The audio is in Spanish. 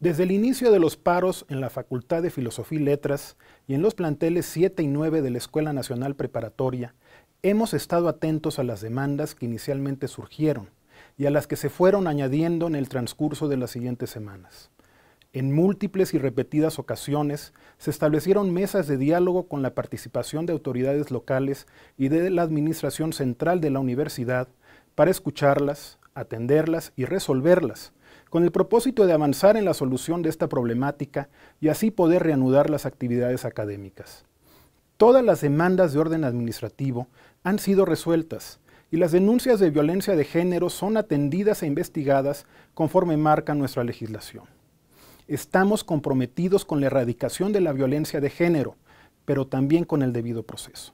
Desde el inicio de los paros en la Facultad de Filosofía y Letras y en los planteles 7 y 9 de la Escuela Nacional Preparatoria, hemos estado atentos a las demandas que inicialmente surgieron y a las que se fueron añadiendo en el transcurso de las siguientes semanas. En múltiples y repetidas ocasiones se establecieron mesas de diálogo con la participación de autoridades locales y de la Administración Central de la Universidad para escucharlas, atenderlas y resolverlas con el propósito de avanzar en la solución de esta problemática y así poder reanudar las actividades académicas. Todas las demandas de orden administrativo han sido resueltas y las denuncias de violencia de género son atendidas e investigadas conforme marca nuestra legislación. Estamos comprometidos con la erradicación de la violencia de género, pero también con el debido proceso.